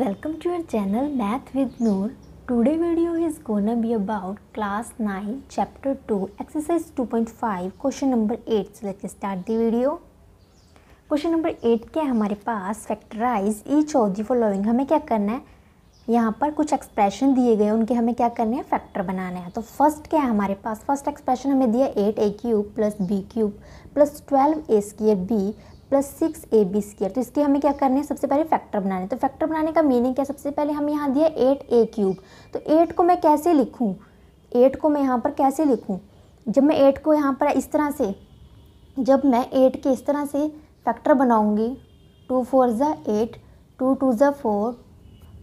Your channel math with Noor today video is gonna be about class nine chapter two exercise two point five question number eight so let's start the video question number eight क्या है हमारे पास factorise each of the following हमें क्या करना है यहाँ पर कुछ एक्सप्रेशन दिए गए उनके हमें क्या करने हैं फैक्टर बनाने हैं तो फर्स्ट क्या है हमारे पास फर्स्ट एक्सप्रेशन हमें दिया eight a cube plus b cube plus twelve a square b plus six a b square तो इसके हमें क्या करने हैं सबसे पहले फैक्टर बनाने तो फैक्टर बनाने का मीनिंग क्या सबसे पहले हमें यहाँ दिया एट ए क्यूब तो एट को मैं कैसे लिखूँ एट को मैं यहाँ पर कैसे लिखूँ जब मैं एट को यहाँ पर इस तरह से जब मैं एट के इस तरह से फैक्टर बनाऊँगी टू फोर ज़ा एट टू टू ज़ा फोर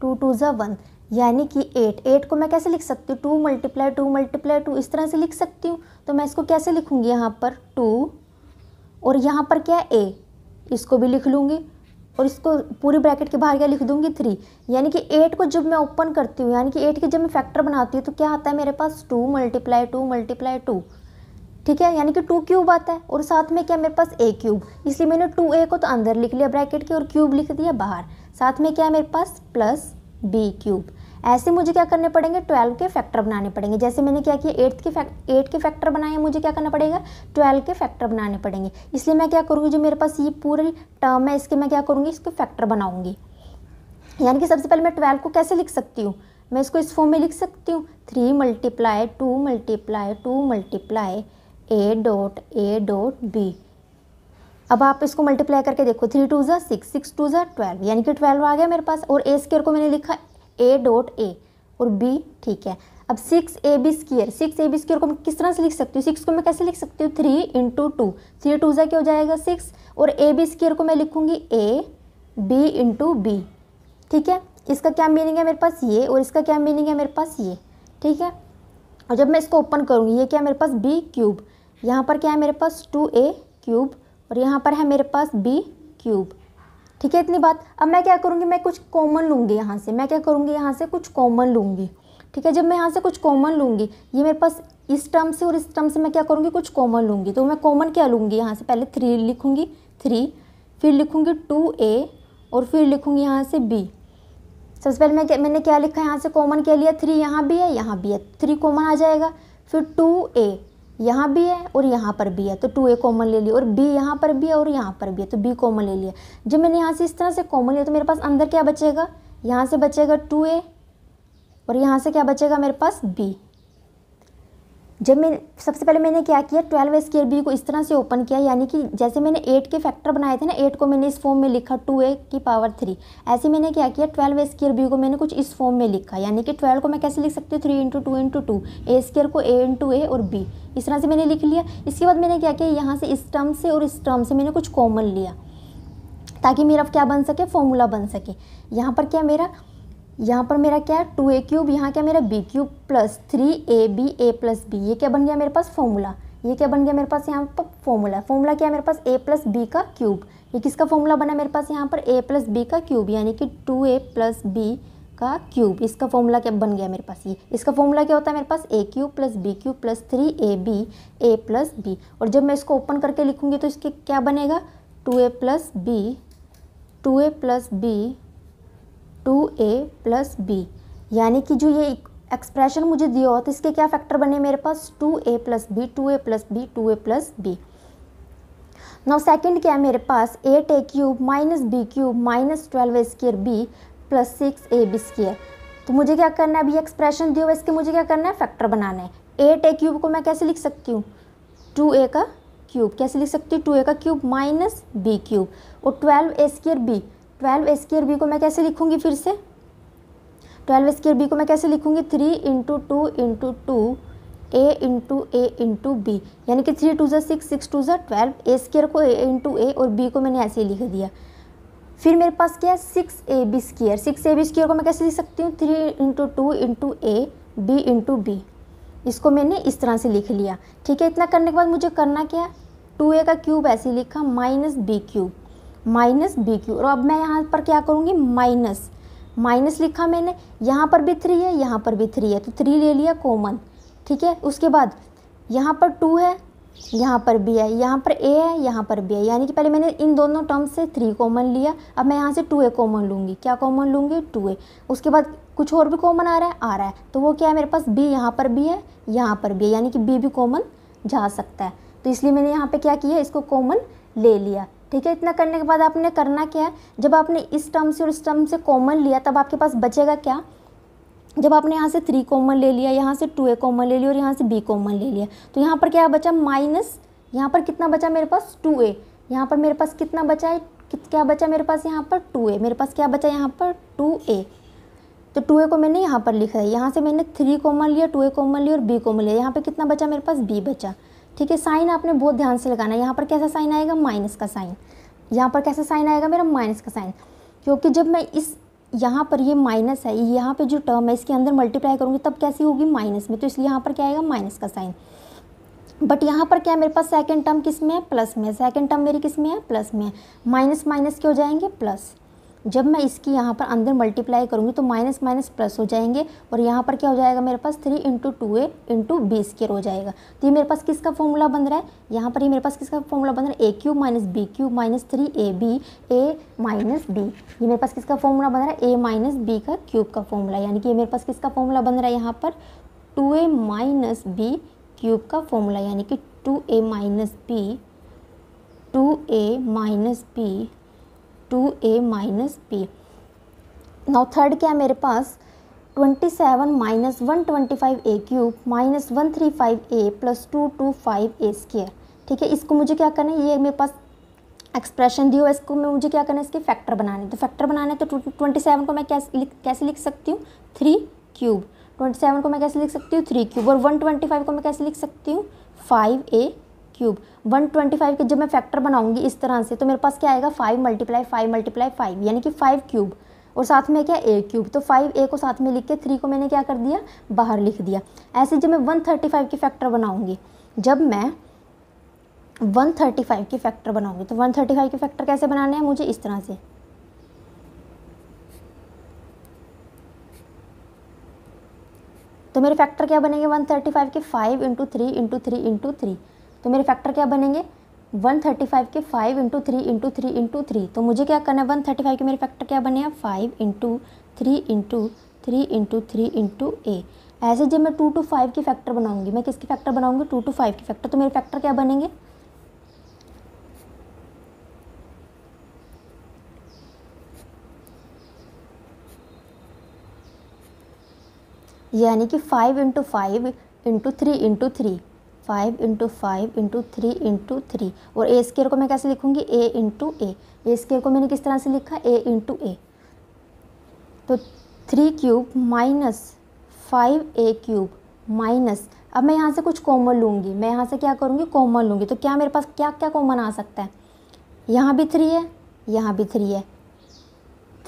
टू टू ज़ा वन यानी कि एट एट को मैं कैसे लिख सकती हूँ two multiply two multiply two इस तरह से लिख सकती हूँ तो मैं इसको कैसे लिखूँगी यहाँ पर टू और यहाँ पर क्या ए इसको भी लिख लूँगी और इसको पूरी ब्रैकेट के बाहर क्या लिख दूँगी थ्री यानी कि एट को जब मैं ओपन करती हूँ यानी कि एट के जब मैं फैक्टर बनाती हूँ तो क्या आता है मेरे पास two multiply two multiply two ठीक है यानी कि टू क्यूब आता है और साथ में क्या मेरे पास ए क्यूब इसलिए मैंने टू ए को तो अंदर लिख लिया ब्रैकेट के और क्यूब लिख दिया बाहर साथ में क्या है मेरे पास प्लस बी क्यूब ऐसे मुझे क्या करने पड़ेंगे ट्वेल्व के फैक्टर बनाने पड़ेंगे जैसे मैंने क्या किया एट्थ के फैक्ट एट के फैक्टर बनाए मुझे क्या करना पड़ेगा ट्वेल्व के फैक्टर बनाने पड़ेंगे इसलिए मैं क्या करूँगी जो मेरे पास ये पूरी टर्म है इसके मैं क्या करूँगी इसके फैक्टर बनाऊँगी यानी कि सबसे पहले मैं ट्वेल्व को कैसे लिख सकती हूँ मैं इसको इस फॉर्म में लिख सकती हूँ three multiply two multiply two multiply a dot a dot b अब आप इसको मल्टीप्लाई करके देखो थ्री टू ज़ा सिक्स सिक्स टू ज़ा ट्वेल्व यानी कि ट्वेल्व आ गया मेरे पास और ए स्केयर को मैंने लिखा ए डॉट ए और बी ठीक है अब six a b square six a b square को मैं किस तरह से लिख सकती हूँ सिक्स को मैं कैसे लिख सकती हूँ three into two three two जै क्या हो जाएगा सिक्स और ए बी स्क्र को मैं लिखूँगी ए बी इंटू बी ठीक है इसका क्या मीनिंग है मेरे पास ये और इसका क्या मीनिंग है मेरे पास ये ठीक है और जब मैं इसको ओपन करूँगी ये क्या मेरे पास बी क्यूब यहाँ पर क्या है मेरे पास टू ए क्यूब और यहाँ पर है मेरे पास बी क्यूब ठीक है इतनी बात अब मैं क्या करूँगी मैं कुछ कॉमन लूँगी यहाँ से मैं क्या करूँगी यहाँ से कुछ कॉमन लूँगी ठीक है जब मैं यहाँ से कुछ कॉमन लूँगी ये मेरे पास इस टर्म से और इस टर्म से मैं क्या करूँगी कुछ कॉमन लूँगी तो मैं कॉमन क्या लूँगी यहाँ से पहले थ्री लिखूँगी थ्री फिर लिखूँगी टू ए और फिर लिखूँगी यहाँ से बी सबसे पहले मैं मैंने क्या लिखा यहाँ से कॉमन क्या लिया थ्री यहाँ भी है यहाँ भी है थ्री कॉमन आ जाएगा फिर टू ए यहाँ भी है और यहाँ पर भी है तो टू ए कॉमन ले लिया और बी यहाँ पर भी है और यहाँ पर भी है तो बी कॉमन ले लिया जब मैंने यहाँ से इस तरह से कॉमन लिया तो मेरे पास अंदर क्या बचेगा यहाँ से बचेगा टू ए और यहाँ से क्या बचेगा मेरे पास बी जब मैं सबसे पहले मैंने क्या किया ट्वेल्व स्केयर बी को इस तरह से ओपन किया यानी कि जैसे मैंने एट के फैक्टर बनाए थे ना एट को मैंने इस फॉर्म में लिखा टू ए की पावर थ्री ऐसे मैंने क्या किया ट्वेल्व स्केयर बी को मैंने कुछ इस फॉर्म में लिखा यानी कि ट्वेल्व को मैं कैसे लिख सकती हूँ three into two into two a square को ए इंटू ए और बी इस तरह से मैंने लिख लिया इसके बाद मैंने क्या किया यहाँ से इस टर्म से और इस टर्म से मैंने कुछ कॉमन लिया ताकि मेरा क्या बन सके फॉर्मूला बन सके यहाँ पर क्या मेरा यहाँ पर मेरा क्या है टू ए क्यूब यहाँ क्या मेरा b cube plus three A B a plus b ये क्या बन गया मेरे पास फॉर्मूला ये क्या बन गया मेरे पास यहाँ पर फॉर्मूला फॉर्मूला क्या है मेरे पास ए प्लस बी का क्यूब ये किसका फॉर्मूला बना मेरे पास यहाँ पर ए प्लस बी का क्यूब यानी कि टू ए प्लस बी का क्यूब इसका फॉर्मूला क्या बन गया मेरे पास ये इसका फॉर्मूला क्या होता है मेरे पास ए cube plus b cube plus three A B a plus b और जब मैं इसको ओपन करके लिखूँगी तो इसके क्या बनेगा two a plus b two a plus b two a plus b यानी कि जो ये एक्सप्रेशन मुझे दिया होता तो इसके क्या फैक्टर बने मेरे पास two a plus b two a plus b two a plus b now second क्या है मेरे पास eight a cube minus B cube minus twelve a square b plus six a b square तो मुझे क्या करना है अभी एक्सप्रेशन दिया हुआ इसके मुझे क्या करना है फैक्टर बनाना है एट ए क्यूब को मैं कैसे लिख सकती हूँ टू ए का क्यूब कैसे लिख सकती हूँ टू ए का क्यूब माइनस बी क्यूब और twelve a square b twelve square b को मैं कैसे लिखूँगी फिर से ट्वेल्व स्केयर बी को मैं कैसे लिखूंगी three into two into two a into a into b यानी कि थ्री टू ज़ा सिक्स सिक्स टू ज़ा ट्वेल्व ए स्केयर को ए इंटू ए और बी को मैंने ऐसे ही लिख दिया फिर मेरे पास क्या है six a b square six a b square को मैं कैसे लिख सकती हूँ three into two into a b into b इसको मैंने इस तरह से लिख लिया ठीक है इतना करने के बाद मुझे करना क्या है टू ए का क्यूब ऐसे लिखा minus B cube minus B cube और अब मैं यहाँ पर क्या करूँगी माइनस माइनस लिखा मैंने यहाँ पर भी थ्री है यहाँ पर भी थ्री है तो थ्री ले लिया कॉमन ठीक है उसके बाद यहाँ पर टू है यहाँ पर भी है यहाँ पर ए है यहाँ पर भी है यानी कि पहले मैंने इन दोनों टर्म्स से थ्री कॉमन लिया अब मैं यहाँ से टू ए कॉमन लूँगी क्या कॉमन लूँगी टू ए उसके बाद कुछ और भी कॉमन आ रहा है आ रहा है तो वो क्या है मेरे पास बी यहाँ पर भी है यहाँ पर भी है यानी कि बी भी कॉमन जा सकता है तो इसलिए मैंने यहाँ पर क्या किया इसको कॉमन ले लिया ठीक है इतना करने के बाद आपने करना क्या है जब आपने इस टर्म से और इस टर्म से कॉमन लिया तब आपके पास बचेगा क्या जब आपने यहाँ से थ्री कॉमन ले लिया यहाँ से टू ए कॉमन ले लिया और यहाँ से बी कॉमन ले लिया तो यहाँ पर क्या बचा माइनस यहाँ पर कितना बचा मेरे पास टू ए यहाँ पर मेरे पास कितना बचा है क्या बचा मेरे पास यहाँ पर टू ए मेरे पास क्या बचा यहाँ पर टू ए तो टू ए को मैंने यहाँ पर लिखा है यहाँ से मैंने थ्री कॉमन लिया टू ए कॉमन लिया और बी कॉमन लिया यहाँ पर कितना बचा मेरे पास बी बचा ठीक है साइन आपने बहुत ध्यान से लगाना है यहाँ पर कैसा साइन आएगा माइनस का साइन यहाँ पर कैसा साइन आएगा मेरा माइनस का साइन क्योंकि जब मैं इस यहाँ पर ये माइनस है यहाँ पे जो टर्म है इसके अंदर मल्टीप्लाई करूँगी तब कैसी होगी माइनस में तो इसलिए यहाँ पर क्या आएगा माइनस का साइन बट यहाँ पर क्या है मेरे पास सेकेंड टर्म किस में है प्लस में है सेकेंड टर्म मेरी किस में है प्लस में माइनस माइनस के हो जाएंगे प्लस जब मैं इसकी यहाँ पर अंदर मल्टीप्लाई करूँगी तो माइनस माइनस प्लस हो जाएंगे और यहाँ पर क्या हो जाएगा मेरे पास three into two a into b square हो जाएगा तो ये मेरे पास किसका फॉर्मूला बन रहा है यहाँ पर ये मेरे पास किसका फॉर्मूला बन रहा है a cube minus B cube minus three A B A minus b ये मेरे पास किसका फॉर्मूला बन रहा है ए माइनस बी का क्यूब का फॉर्मूला यानी कि ये मेरे पास किसका फॉर्मूला बन रहा है यहाँ पर two a minus B cube का फॉर्मूला यानी कि two a minus b two a minus b two a minus b now third क्या है मेरे पास twenty seven minus one twenty five a cube minus one three five a plus two two five a square ठीक है इसको मुझे क्या करना है ये मेरे पास एक्सप्रेशन दी हो इसको मैं मुझे क्या करना है इसके फैक्टर बनाने तो फैक्टर बनाने तो ट्वेंटी सेवन को मैं कैसे लिख कैसे लिख सकती हूँ थ्री क्यूब ट्वेंटी सेवन को मैं कैसे लिख सकती हूँ थ्री क्यूब और वन ट्वेंटी फाइव को मैं कैसे लिख सकती हूँ फाइव ए क्यूब 125 के जब मैं फैक्टर बनाऊंगी इस तरह से तो मेरे पास क्या आएगा five multiply five multiply five यानी कि फाइव क्यूब और साथ में क्या ए क्यूब तो फाइव ए को साथ में लिख के थ्री को मैंने क्या कर दिया बाहर लिख दिया ऐसे जब मैं वन थर्टी फाइव की फैक्टर बनाऊंगी जब मैं वन थर्टी फाइव की फैक्टर बनाऊंगी तो वन थर्टी फाइव की फैक्टर कैसे बनाने हैं मुझे इस तरह से तो मेरे फैक्टर क्या बनेंगे 135 के 5 into three into three into three तो मेरे फैक्टर क्या बनेंगे 135 के 5 into three into three into three तो मुझे क्या करना है 135 के मेरे फैक्टर क्या बने हैं 5 into three into three into three into a ऐसे जब मैं टू टू फाइव की फैक्टर बनाऊंगी मैं किसके फैक्टर बनाऊंगी टू टू फाइव के फैक्टर तो मेरे फैक्टर क्या बनेंगे यानी कि five into five into three into three five into five into three into three और ए स्केयर को मैं कैसे लिखूंगी ए इंटू ए ए स्केयर को मैंने किस तरह से लिखा ए इंटू ए तो three cube minus five a cube minus अब मैं यहाँ से कुछ कॉमन लूँगी मैं यहाँ से क्या करूँगी कॉमन लूँगी तो क्या मेरे पास क्या क्या कॉमन आ सकता है यहाँ भी थ्री है यहाँ भी थ्री है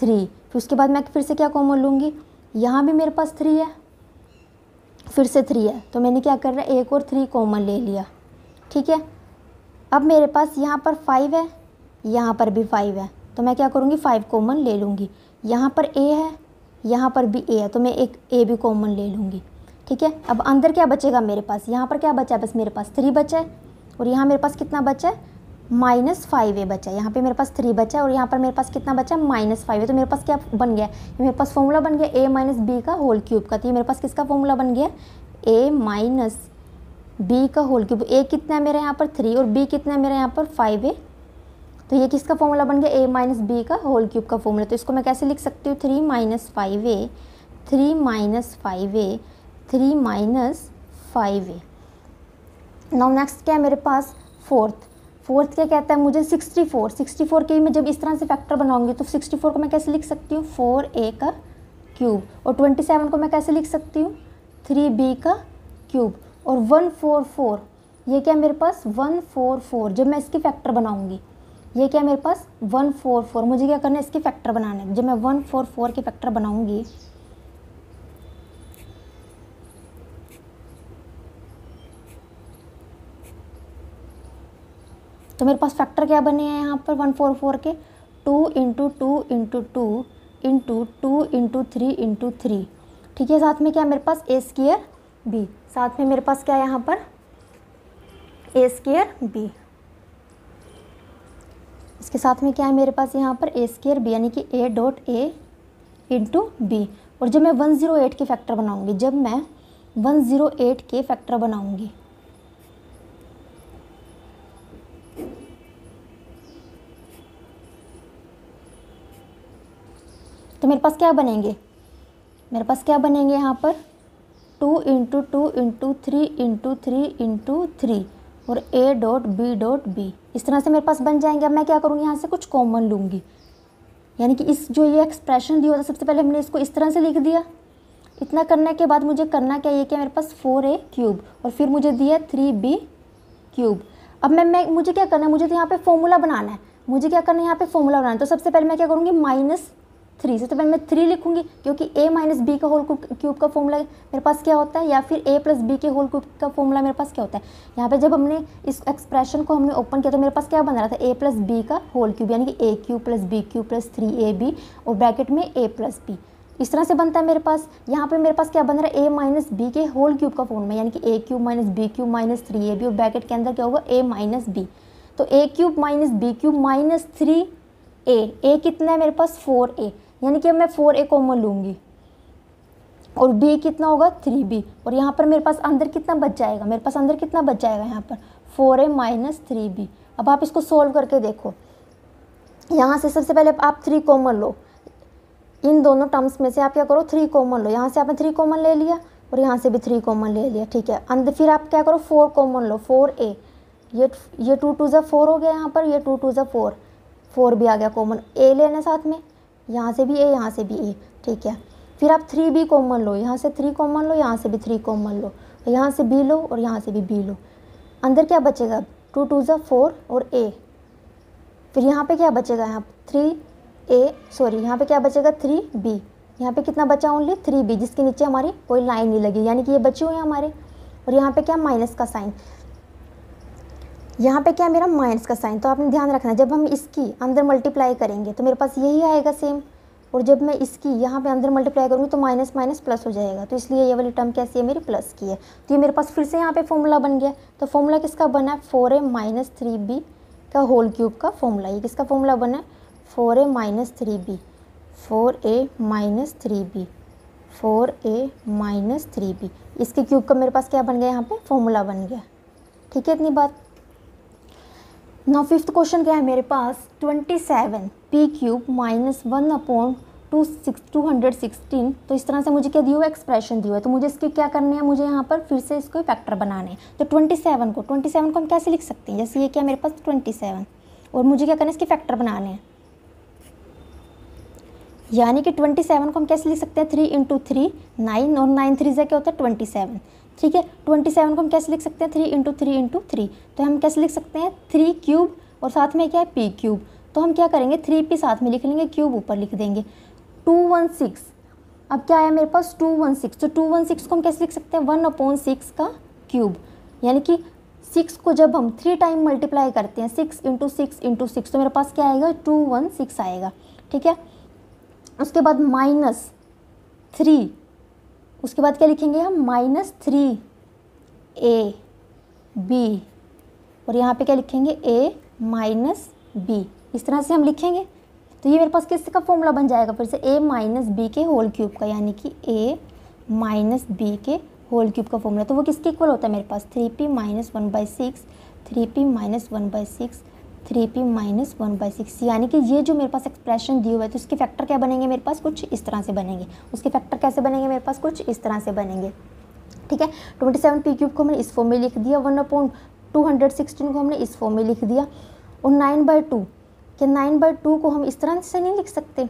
थ्री फिर उसके बाद मैं फिर से क्या कॉमन लूँगी यहाँ भी मेरे पास थ्री है फिर से थ्री है तो मैंने क्या कर रहा है एक और थ्री कॉमन ले लिया ठीक है अब मेरे पास यहाँ पर फाइव है यहाँ पर भी फाइव है तो मैं क्या करूँगी फाइव कॉमन ले लूँगी यहाँ पर ए है यहाँ पर भी ए है तो मैं एक ए भी कॉमन ले लूँगी ठीक है अब अंदर क्या बचेगा मेरे पास यहाँ पर क्या बचा है बस मेरे पास थ्री बचा है और यहाँ मेरे पास कितना बचा है माइनस फाइव ए बचा यहाँ पे मेरे पास थ्री बचा और यहाँ पर मेरे पास कितना बचा माइनस फाइव है तो मेरे पास क्या बन गया मेरे पास फॉर्मूला बन गया ए माइनस बी का होल क्यूब का तो ये मेरे पास किसका फॉर्मूला बन गया ए माइनस बी का होल क्यूब ए कितना है मेरे यहाँ पर थ्री और बी कितना है मेरे यहाँ पर फाइव ए तो ये किसका फॉर्मूला बन गया ए माइनस बी का होल क्यूब का फॉर्मूला तो इसको मैं कैसे लिख सकती हूँ three minus five a three minus five a three minus five a now next क्या है मेरे पास फोर्थ फोर्थ क्या कहता है मुझे 64 64 के मैं जब इस तरह से फैक्टर बनाऊंगी तो 64 को मैं कैसे लिख सकती हूँ फोर ए का क्यूब और 27 को मैं कैसे लिख सकती हूँ थ्री बी का क्यूब और वन फोर फोर ये क्या मेरे पास वन फोर फोर जब मैं इसकी फैक्टर बनाऊंगी ये क्या मेरे पास वन फोर फोर मुझे क्या करना है इसके फैक्टर बनाने जब मैं वन फोर फोर के फैक्टर बनाऊँगी तो मेरे पास फैक्टर क्या बने हैं यहाँ पर वन फोर फोर के two into two into two into two into three into three ठीक है साथ में क्या मेरे पास ए स्केयर बी साथ में मेरे पास क्या है यहाँ पर ए स्केयर बी इसके साथ में क्या है मेरे पास यहाँ पर ए स्केयर बी यानी कि a dot a into b और जब मैं वन ज़ीरो एट के फैक्टर बनाऊँगी जब मैं वन ज़ीरो एट के फैक्टर बनाऊँगी तो मेरे पास क्या बनेंगे मेरे पास क्या बनेंगे यहाँ पर two into two into three into three into three और a dot b dot b इस तरह से मेरे पास बन जाएंगे अब मैं क्या करूँगी यहाँ से कुछ कॉमन लूँगी यानी कि इस जो ये एक्सप्रेशन दिया होता सबसे पहले हमने इसको इस तरह से लिख दिया इतना करने के बाद मुझे करना क्या ये क्या मेरे पास फोर ए क्यूब और फिर मुझे दिया थ्री बी क्यूब अब मैं मैं मुझे क्या करना है मुझे तो यहाँ पे फॉर्मूला बनाना है मुझे क्या करना है यहाँ पे फॉर्मूला बनाना है तो सबसे पहले मैं क्या करूँगी माइनस थ्री सबसे तो पहले मैं थ्री लिखूंगी क्योंकि ए माइनस बी का होल क्यूब का फॉर्मूला मेरे पास क्या होता है या फिर ए प्लस बी के होल क्यूब का फॉर्मूला मेरे पास क्या होता है यहाँ पे जब हमने इस एक्सप्रेशन को हमने ओपन किया तो मेरे पास क्या बन रहा था ए प्लस बी का होल क्यूब यानी कि a cube plus b cube plus three A b और ब्रैकेट में ए प्लस बी इस तरह से बनता है मेरे पास यहाँ पे मेरे पास क्या बन रहा है ए माइनस बी के होल क्यूब का फॉर्मूला यानी कि a cube minus B cube minus three A b और ब्रैकेट के अंदर क्या होगा ए माइनस बी तो a cube minus B cube minus three a a कितना है मेरे पास फोर ए यानी कि मैं फोर ए कॉमन लूँगी और बी कितना होगा थ्री बी और यहाँ पर मेरे पास अंदर कितना बच जाएगा मेरे पास अंदर कितना बच जाएगा यहाँ पर four a minus three b अब आप इसको सोल्व करके देखो यहाँ से सबसे पहले आप थ्री कॉमन लो इन दोनों टर्म्स में से आप क्या करो थ्री कॉमन लो यहाँ से आपने थ्री कॉमन ले लिया और यहाँ से भी थ्री कॉमन ले लिया ठीक है अंदर फिर आप क्या करो फोर कॉमन लो फोर ए ये ये टू टू ज़ा फोर हो गया यहाँ पर ये टू टू ज़ा फोर फोर भी आ गया कॉमन ए लेना साथ में यहाँ से भी ए यहाँ से भी ए ठीक है फिर आप थ्री बी कॉमन लो यहाँ से थ्री कॉमन लो यहाँ से भी थ्री कॉमन लो यहाँ से बी लो और यहाँ से भी बी लो अंदर क्या बचेगा टू टू ज़ा फोर और ए फिर यहाँ पे क्या बचेगा यहाँ थ्री ए सॉरी यहाँ पे क्या बचेगा थ्री बी यहाँ पे कितना बचा ओनली थ्री बी जिसके नीचे हमारी कोई लाइन नहीं लगी यानी कि ये बचे हुए हैं हमारे और यहाँ पे क्या माइनस का साइन यहाँ पे क्या है मेरा माइनस का साइन तो आपने ध्यान रखना जब हम इसकी अंदर मल्टीप्लाई करेंगे तो मेरे पास यही आएगा सेम और जब मैं इसकी यहाँ पे अंदर मल्टीप्लाई करूँगी तो माइनस माइनस प्लस हो जाएगा तो इसलिए ये वाली टर्म कैसी है मेरी प्लस की है तो ये मेरे पास फिर से यहाँ पे फॉर्मूला बन गया तो फॉर्मूला किसका बना है four a minus three b का होल क्यूब का फॉर्मूला ये किसका फॉर्मूला बना है four a minus three b four a minus three b four a minus three b इसके क्यूब का मेरे पास क्या बन गया यहाँ पर फॉर्मूला बन गया ठीक है इतनी बात नौ फिफ्थ क्वेश्चन क्या है मेरे पास twenty seven p cube minus one upon two six two hundred sixteen तो इस तरह से मुझे क्या दिया हुआ एक्सप्रेशन दिया हुआ है तो मुझे इसके क्या करने हैं मुझे यहाँ पर फिर से इसको फैक्टर बनाने हैं तो ट्वेंटी सेवन को ट्वेंटी सेवन को हम कैसे लिख सकते हैं जैसे ये क्या मेरे पास ट्वेंटी सेवन और मुझे क्या करना है इसके फैक्टर बनाने हैं यानी कि ट्वेंटी सेवन को हम कैसे लिख सकते हैं थ्री इंटू थ्री नाइन और नाइन थ्री से क्या होता है ट्वेंटी सेवन ठीक है ट्वेंटी सेवन को हम कैसे लिख सकते हैं three into three into three तो हम कैसे लिख सकते हैं थ्री क्यूब और साथ में क्या है पी क्यूब तो हम क्या करेंगे थ्री पी साथ में लिख लेंगे क्यूब ऊपर लिख देंगे टू वन सिक्स अब क्या आया मेरे पास टू वन सिक्स तो टू वन सिक्स को हम कैसे लिख सकते हैं वन अपॉन सिक्स का क्यूब यानी कि सिक्स को जब हम थ्री टाइम मल्टीप्लाई करते हैं six into six into six तो मेरे पास क्या आएगा टू वन सिक्स आएगा ठीक है उसके बाद माइनस थ्री उसके बाद क्या लिखेंगे हम माइनस थ्री ए बी और यहाँ पे क्या लिखेंगे ए माइनस बी इस तरह से हम लिखेंगे तो ये मेरे पास किस का फॉर्मूला बन जाएगा फिर से ए माइनस बी के होल क्यूब का यानी कि ए माइनस बी के होल क्यूब का फॉर्मूला तो वो किसके इक्वल होता है मेरे पास three p minus one by six three p minus one by six three p minus one by six यानी कि ये जो मेरे पास एक्सप्रेशन दिए हुआ है तो उसके फैक्टर क्या बनेंगे मेरे पास कुछ इस तरह से बनेंगे उसके फैक्टर कैसे बनेंगे मेरे पास कुछ इस तरह से बनेंगे ठीक है ट्वेंटी सेवन पी क्यूब को हमने इस फॉर्म में लिख दिया one point two hundred sixteen को हमने इस फॉर्म में लिख दिया और नाइन बाई टू क्या नाइन बाई टू को हम इस तरह से नहीं लिख सकते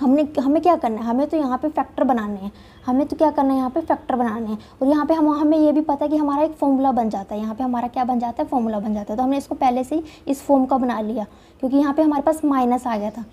हमने हमें क्या करना है हमें तो यहाँ पे फैक्टर बनाने हैं हमें तो क्या करना है यहाँ पे फैक्टर बनाने हैं और यहाँ पे हम हमें ये भी पता है कि हमारा एक फॉर्मूला बन जाता है यहाँ पे हमारा क्या बन जाता है फॉर्मूला बन जाता है तो हमने इसको पहले से ही इस फॉर्म का बना लिया क्योंकि यहाँ पर हमारे पास माइनस आ गया था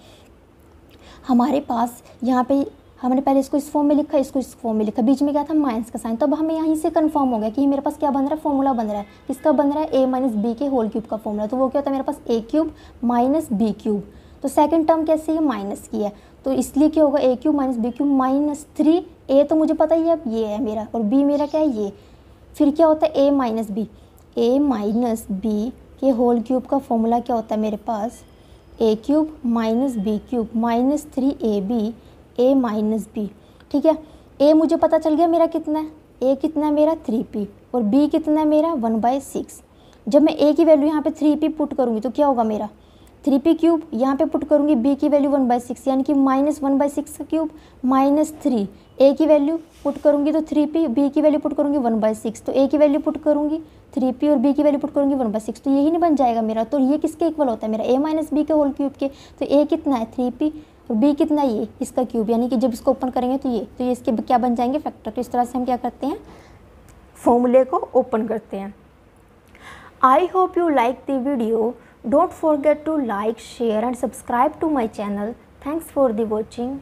हमारे पास यहाँ पर हमने पहले इसको इस फॉर्म में लिखा इसको इस फॉर्म में लिखा बीच में क्या था माइनस का साइन तब हमें यहीं से कन्फर्म हो गया कि मेरे पास क्या बन रहा है फॉर्मूला बन रहा है किसका बन रहा है ए माइनस बी के होल क्यूब का फॉर्मूला तो वो क्या होता है मेरे पास ए क्यूब माइनस बी क्यूब तो सेकेंड टर्म कैसे ये माइनस की है तो इसलिए क्या होगा A cube minus B cube minus three A तो मुझे पता ही है ये है मेरा और बी मेरा क्या है ये फिर क्या होता है ए माइनस बी ए माइनस बी के होल क्यूब का फॉर्मूला क्या होता है मेरे पास ए cube minus B cube minus three A B A minus B ठीक है ए मुझे पता चल गया मेरा कितना है ए कितना है मेरा थ्री पी और बी कितना है मेरा वन बाई सिक्स जब मैं ए की वैल्यू यहाँ पे थ्री पी पुट करूँगी तो क्या होगा मेरा थ्री पी क्यूब यहाँ पे पुट करूँगी बी की वैल्यू वन बाई सिक्स यानी कि माइनस वन बाई सिक्स का क्यूब माइनस थ्री ए की वैल्यू पुट करूँगी तो थ्री पी बी की वैल्यू पुट करूँगी वन बाई सिक्स तो ए की वैल्यू पुट करूँगी थ्री पी और बी की वैल्यू पुट करूँगी वन बाई सिक्स तो यही नहीं बन जाएगा मेरा तो ये किसके इक्वल होता है मेरा ए माइनस बी के होल क्यूब के तो ए कितना है थ्री पी और तो बी कितना है ये इसका क्यूब यानी कि जब इसको ओपन करेंगे तो ये तो ये इसके क्या बन जाएंगे फैक्टर तो इस तरह से हम क्या करते हैं फॉर्मूले को ओपन करते हैं I hope you like the video Don't forget to like, share and subscribe to my channel. Thanks for the watching.